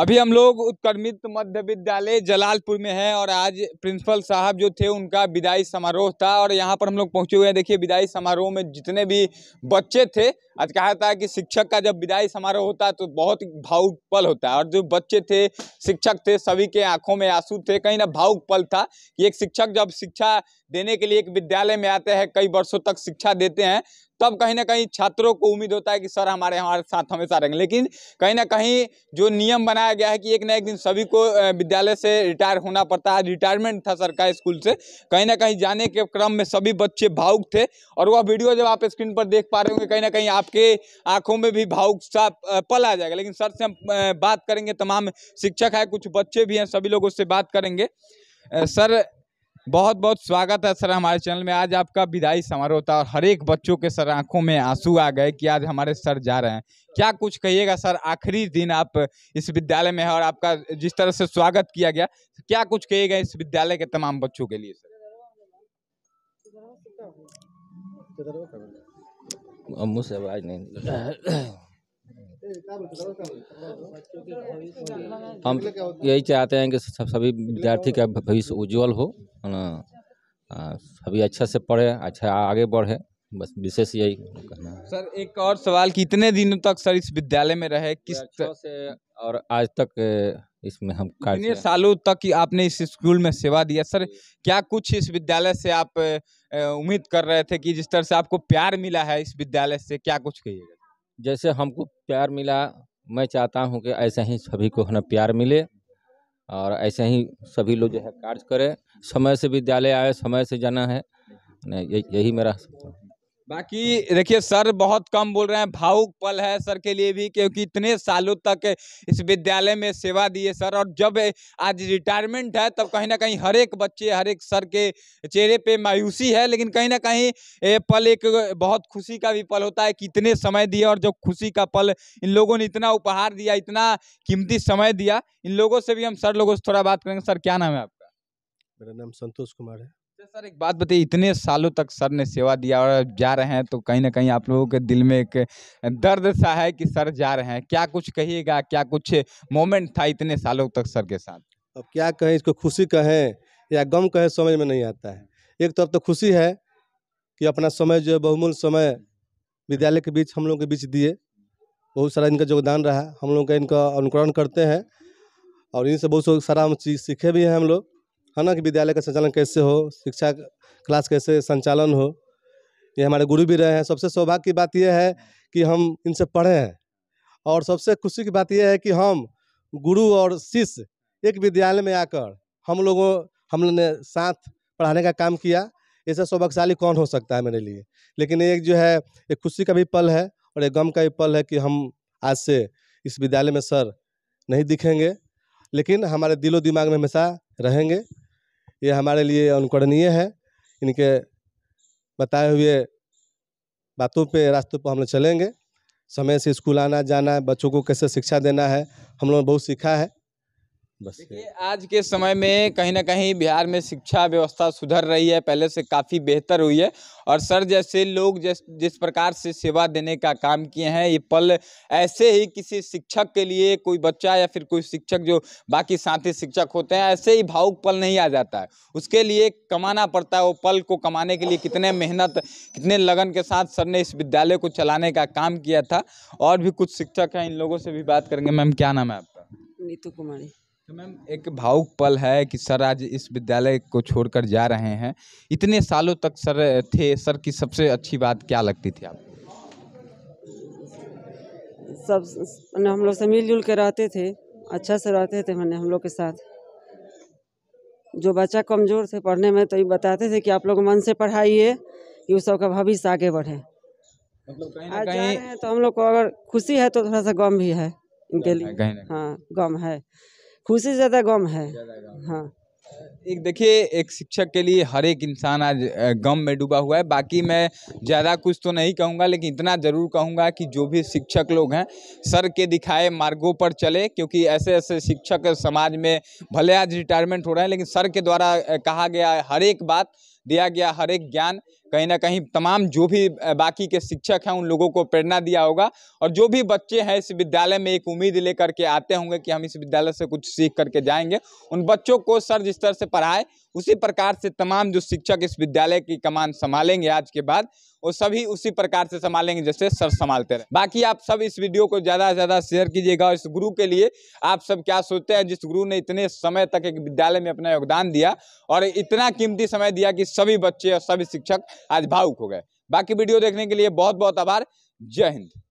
अभी हम लोग उत्कर्मित मध्य विद्यालय जलालपुर में हैं और आज प्रिंसिपल साहब जो थे उनका विदाई समारोह था और यहाँ पर हम लोग पहुँचे हुए हैं देखिए विदाई समारोह में जितने भी बच्चे थे आज कहा था कि शिक्षक का जब विदाई समारोह होता है तो बहुत भावुक पल होता है और जो बच्चे थे शिक्षक थे सभी के आंखों में आंसू थे कहीं ना भावुक पल था कि एक शिक्षक जब शिक्षा देने के लिए एक विद्यालय में आते हैं कई वर्षों तक शिक्षा देते हैं तब कहीं ना कहीं छात्रों को उम्मीद होता है कि सर हमारे हमारे साथ हमेशा रहेंगे लेकिन कहीं ना कहीं जो नियम बनाया गया है कि एक ना एक दिन सभी को विद्यालय से रिटायर होना पड़ता है रिटायरमेंट था सरकारी स्कूल से कहीं ना कहीं जाने के क्रम में सभी बच्चे भावुक थे और वह वीडियो जब आप स्क्रीन पर देख पा रहे होंगे कहीं ना कहीं आपके आँखों में भी भावुक सा पल आ जाएगा लेकिन सर से हम बात करेंगे तमाम शिक्षक है कुछ बच्चे भी हैं सभी लोगों से बात करेंगे सर बहुत बहुत स्वागत है सर हमारे चैनल में आज आपका विदाई समारोह था और हर एक बच्चों के सर आंखों में आंसू आ गए कि आज हमारे सर जा रहे हैं क्या कुछ कहिएगा सर आखिरी दिन आप इस विद्यालय में है और आपका जिस तरह से स्वागत किया गया क्या कुछ कहिएगा इस विद्यालय के तमाम बच्चों के लिए सर मुझसे आवाज नहीं हम यही चाहते हैं कि सब सभी विद्यार्थी का भविष्य उज्जवल हो सभी अच्छे से पढ़े अच्छा आगे बढ़े बस विशेष यही कहना है सर एक और सवाल कि इतने दिनों तक सर इस विद्यालय में रहे किस तरह से और आज तक इसमें हम कितने सालों तक कि आपने इस स्कूल में सेवा दिया सर क्या कुछ इस विद्यालय से आप उम्मीद कर रहे थे कि जिस तरह से आपको प्यार मिला है इस विद्यालय से क्या कुछ कहिएगा जैसे हमको प्यार मिला मैं चाहता हूँ कि ऐसे ही सभी को हमें प्यार मिले और ऐसे ही सभी लोग जो है कार्य करें समय से विद्यालय आए समय से जाना है यही मेरा बाकी देखिए सर बहुत कम बोल रहे हैं भावुक पल है सर के लिए भी क्योंकि इतने सालों तक इस विद्यालय में सेवा दिए सर और जब आज रिटायरमेंट है तब कहीं ना कहीं हर एक बच्चे हर एक सर के चेहरे पे मायूसी है लेकिन कहीं ना कहीं ये पल एक बहुत खुशी का भी पल होता है कि इतने समय दिए और जो खुशी का पल इन लोगों ने इतना उपहार दिया इतना कीमती समय दिया इन लोगों से भी हम सर लोगों से थोड़ा बात करेंगे सर क्या नाम है आपका मेरा नाम संतोष कुमार है सर एक बात बताइए इतने सालों तक सर ने सेवा दिया और जा रहे हैं तो कहीं ना कहीं आप लोगों के दिल में एक दर्द सा है कि सर जा रहे हैं क्या कुछ कहिएगा क्या कुछ मोमेंट था इतने सालों तक सर के साथ अब क्या कहें इसको खुशी कहें या गम कहें समझ में नहीं आता है एक तरफ तो, तो खुशी है कि अपना समय जो है बहुमूल्य समय विद्यालय के बीच हम लोग के बीच दिए बहुत सारा इनका योगदान रहा हम लोग का इनका अनुकरण करते हैं और इनसे बहुत सारा हम चीज़ सीखे भी हैं हम लोग है ना कि विद्यालय का संचालन कैसे हो शिक्षा क्लास कैसे संचालन हो ये हमारे गुरु भी रहे हैं सबसे सौभाग्य की बात यह है कि हम इनसे पढ़े हैं और सबसे खुशी की बात यह है कि हम गुरु और शिष्य एक विद्यालय में आकर हम लोगों हम लोग ने साथ पढ़ाने का काम किया ऐसा सौभाग्यशाली कौन हो सकता है मेरे लिए लेकिन एक जो है एक खुशी का भी पल है और एक गम का भी पल है कि हम आज से इस विद्यालय में सर नहीं दिखेंगे लेकिन हमारे दिलो दिमाग में हमेशा रहेंगे ये हमारे लिए अनुकरणीय है इनके बताए हुए बातों पे रास्तों पर हम लोग चलेंगे समय से स्कूल आना जाना बच्चों को कैसे शिक्षा देना है हम लोगों ने बहुत सीखा है बस आज के समय में कहीं ना कहीं बिहार में शिक्षा व्यवस्था सुधर रही है पहले से काफ़ी बेहतर हुई है और सर जैसे लोग जिस जिस प्रकार से सेवा देने का काम किए हैं ये पल ऐसे ही किसी शिक्षक के लिए कोई बच्चा या फिर कोई शिक्षक जो बाकी साथी शिक्षक होते हैं ऐसे ही भावुक पल नहीं आ जाता है उसके लिए कमाना पड़ता है वो पल को कमाने के लिए कितने मेहनत कितने लगन के साथ सर ने इस विद्यालय को चलाने का काम किया था और भी कुछ शिक्षक हैं इन लोगों से भी बात करेंगे मैम क्या नाम है आपका नीतू कुमारी तो मैम एक भावुक पल है कि सर आज इस विद्यालय को छोड़कर जा रहे हैं इतने सालों तक सर थे सर की सबसे अच्छी बात क्या लगती थी आपको सब हम लोग से मिलजुल के रहते थे अच्छा से रहते थे मैंने हम लोग के साथ जो बच्चा कमज़ोर थे पढ़ने में तो ये बताते थे कि आप लोग मन से पढ़ाइए कि उस सबका भविष्य आगे बढ़े मतलब कहीं रहे हैं तो हम लोग को अगर खुशी है तो थोड़ा सा गम भी है इनके लिए हाँ गम है खुशी ज़्यादा गम है हाँ एक देखिए एक शिक्षक के लिए हर एक इंसान आज गम में डूबा हुआ है बाकी मैं ज़्यादा कुछ तो नहीं कहूँगा लेकिन इतना ज़रूर कहूँगा कि जो भी शिक्षक लोग हैं सर के दिखाए मार्गों पर चले क्योंकि ऐसे ऐसे शिक्षक समाज में भले आज रिटायरमेंट हो रहे हैं लेकिन सर के द्वारा कहा गया हर एक बात दिया गया हर एक ज्ञान कहीं ना कहीं तमाम जो भी बाकी के शिक्षक हैं उन लोगों को प्रेरणा दिया होगा और जो भी बच्चे हैं इस विद्यालय में एक उम्मीद लेकर के आते होंगे कि हम इस विद्यालय से कुछ सीख करके जाएंगे उन बच्चों को सर जिस तरह से पढ़ाए उसी प्रकार से तमाम जो शिक्षक इस विद्यालय की कमान संभालेंगे आज के बाद वो सभी उसी प्रकार से संभालेंगे जैसे सर संभालते रहे बाकी आप सब इस वीडियो को ज़्यादा से ज़्यादा शेयर कीजिएगा और इस गुरु के लिए आप सब क्या सोचते हैं जिस गुरु ने इतने समय तक एक विद्यालय में अपना योगदान दिया और इतना कीमती समय दिया कि सभी बच्चे और सभी शिक्षक आज भावुक हो गए बाकी वीडियो देखने के लिए बहुत बहुत आभार जय हिंद